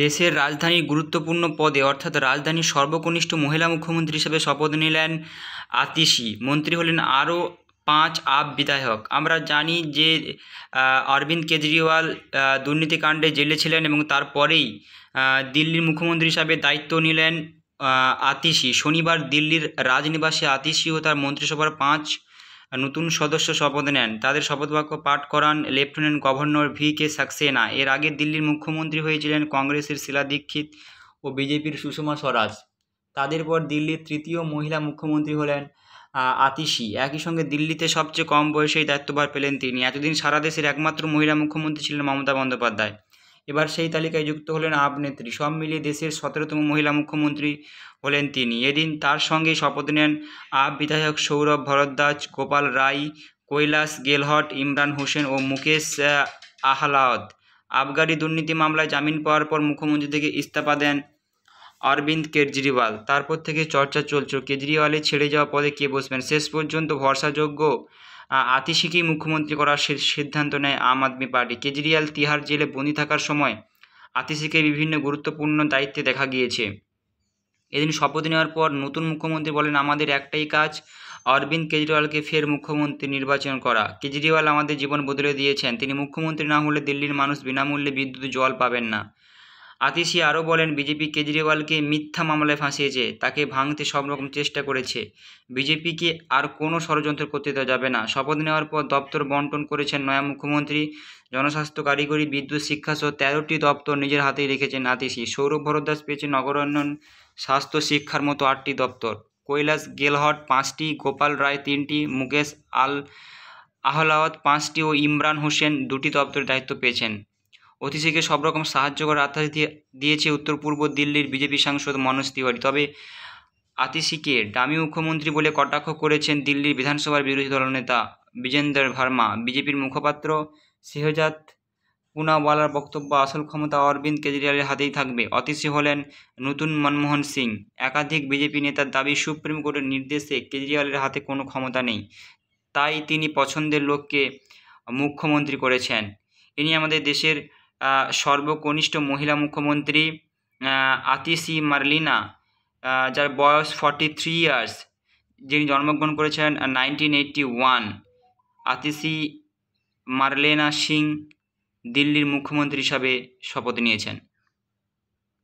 দেশের রাজধানীর গুরুত্বপূর্ণ পদে অর্থাৎ রাজধানীর সর্বকনিষ্ঠ মহিলা মুখ্যমন্ত্রী হিসেবে শপথ নিলেন আতিশি মন্ত্রী হলেন আরও পাঁচ আপ বিধায়ক আমরা জানি যে অরবিন্দ কেজরিওয়াল দুর্নীতিকাণ্ডে জেলে ছিলেন এবং তারপরেই দিল্লির মুখ্যমন্ত্রী হিসাবে দায়িত্ব নিলেন আতিশি শনিবার দিল্লির রাজনিবাসে আতিশি ও তার মন্ত্রিসভার পাঁচ নতুন সদস্য শপথ নেন তাদের শপথবাক্য পাঠ করান lieutenant governor V K Saxena এর আগে দিল্লির মুখ্যমন্ত্রী হয়েছিলেন কংগ্রেসের শিলা দীক্ষিত ও বিজেপির সুষমা স্বরাজ তাদের পর দিল্লির তৃতীয় মহিলা মুখ্যমন্ত্রী হলেন আতিশি একই সঙ্গে দিল্লিতে সবচেয়ে কম বয়সেই দায়িত্বভার পেলেন তিনি এতদিন সারা দেশের একমাত্র মহিলা মুখ্যমন্ত্রী ছিলেন মমতা বন্দ্যোপাধ্যায় এবার সেই তালিকায় যুক্ত হলেন আপ নেত্রী সব মিলিয়ে দেশের সতেরোতম মহিলা মুখ্যমন্ত্রী হলেন তিনি এদিন তার সঙ্গে শপথ নেন আপ বিধায়ক সৌরভ ভরদ্বাজ গোপাল রায় কৈলাস গেলহট ইমরান হোসেন ও মুকেশ আহলাওয়াত আবগারি দুর্নীতি মামলায় জামিন পাওয়ার পর মুখ্যমন্ত্রী থেকে ইস্তফা দেন অরবিন্দ কেজরিওয়াল তারপর থেকে চর্চা চলছে কেজরিওয়ালের ছেড়ে যাওয়া পদে কে বসবেন শেষ পর্যন্ত ভরসাযোগ্য আতিশিকেই মুখ্যমন্ত্রী করার সিদ্ধান্ত নেয় আম আদমি পার্টি কেজরিওয়াল তিহার জেলে বন্দি থাকার সময় আতিশিকে বিভিন্ন গুরুত্বপূর্ণ দায়িত্বে দেখা গিয়েছে এদিন শপথ নেওয়ার পর নতুন মুখ্যমন্ত্রী বলেন আমাদের একটাই কাজ অরবিন্দ কেজরিওয়ালকে ফের মুখ্যমন্ত্রী নির্বাচন করা কেজরিওয়াল আমাদের জীবন বদলে দিয়েছেন তিনি মুখ্যমন্ত্রী না হলে দিল্লির মানুষ বিনামূল্যে বিদ্যুৎ জল পাবেন না আতিশি আরও বলেন বিজেপি কেজরিওয়ালকে মিথ্যা মামলায় ফাঁসিয়েছে তাকে ভাঙতে সব রকম চেষ্টা করেছে বিজেপিকে আর কোনো ষড়যন্ত্র করতে দেওয়া যাবে না শপথ নেওয়ার পর দপ্তর বন্টন করেছেন নয়া মুখ্যমন্ত্রী জনস্বাস্থ্য কারিগরি বিদ্যুৎ শিক্ষাসহ তেরোটি দপ্তর নিজের হাতেই রেখেছেন আতিশি সৌরভ ভরদ্বাস পেয়েছে নগরোন্নয়ন স্বাস্থ্য শিক্ষার মতো আটটি দপ্তর কৈলাস গেলহট পাঁচটি গোপাল রায় তিনটি মুকেশ আল আহলাওয়াত পাঁচটি ও ইমরান হোসেন দুটি দপ্তরের দায়িত্ব পেয়েছেন অতিশীকে সব রকম সাহায্য করার আত্মাস দিয়ে দিয়েছে উত্তর পূর্ব দিল্লির বিজেপি সাংসদ মনোজ তিওয়ারি তবে আতিশিকে ডামি মুখ্যমন্ত্রী বলে কটাক্ষ করেছেন দিল্লির বিধানসভার বিরোধী দলনেতা বিজেন্দর ভার্মা বিজেপির মুখপাত্র শেহজাদ পুনাওয়ালার বক্তব্য আসল ক্ষমতা অরবিন্দ কেজরিওয়ালের হাতেই থাকবে অতিশী হলেন নতুন মনমোহন সিং একাধিক বিজেপি নেতার দাবি সুপ্রিম কোর্টের নির্দেশে কেজরিওয়ালের হাতে কোনো ক্ষমতা নেই তাই তিনি পছন্দের লোককে মুখ্যমন্ত্রী করেছেন ইনি আমাদের দেশের সর্বকনিষ্ঠ মহিলা মুখ্যমন্ত্রী আতিসি মার্লিনা যার বয়স ফর্টি থ্রি ইয়ার্স যিনি জন্মগ্রহণ করেছেন nineteen eighty one Atishi Marlena Singh দিল্লির মুখ্যমন্ত্রী হিসাবে শপথ নিয়েছেন